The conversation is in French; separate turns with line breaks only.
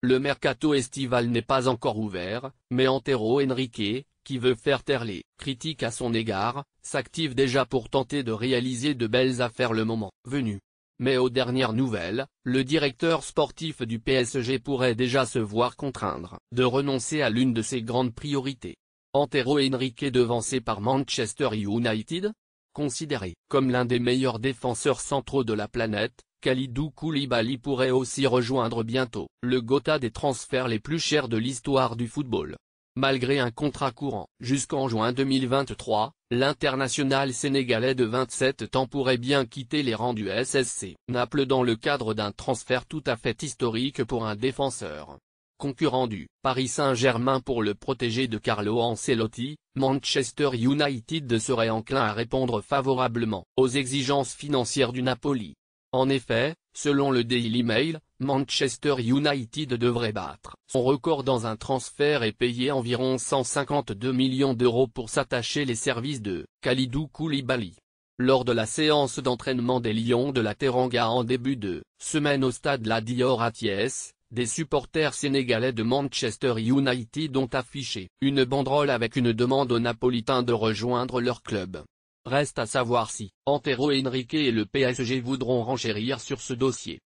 Le mercato estival n'est pas encore ouvert, mais Antero Henrique, qui veut faire taire les critiques à son égard, s'active déjà pour tenter de réaliser de belles affaires le moment venu. Mais aux dernières nouvelles, le directeur sportif du PSG pourrait déjà se voir contraindre de renoncer à l'une de ses grandes priorités. Antero Henrique devancé par Manchester United, Considéré comme l'un des meilleurs défenseurs centraux de la planète, Kalidou Koulibaly pourrait aussi rejoindre bientôt le Gotha des transferts les plus chers de l'histoire du football. Malgré un contrat courant jusqu'en juin 2023, l'international sénégalais de 27 ans pourrait bien quitter les rangs du SSC Naples dans le cadre d'un transfert tout à fait historique pour un défenseur. Concurrent du Paris Saint-Germain pour le protéger de Carlo Ancelotti, Manchester United serait enclin à répondre favorablement aux exigences financières du Napoli. En effet, selon le Daily Mail, Manchester United devrait battre son record dans un transfert et payer environ 152 millions d'euros pour s'attacher les services de Kalidou Koulibaly. Lors de la séance d'entraînement des Lions de la Teranga en début de semaine au stade La Dior à Thiès, des supporters sénégalais de Manchester United ont affiché une banderole avec une demande aux Napolitains de rejoindre leur club. Reste à savoir si, Antero Henrique et le PSG voudront renchérir sur ce dossier.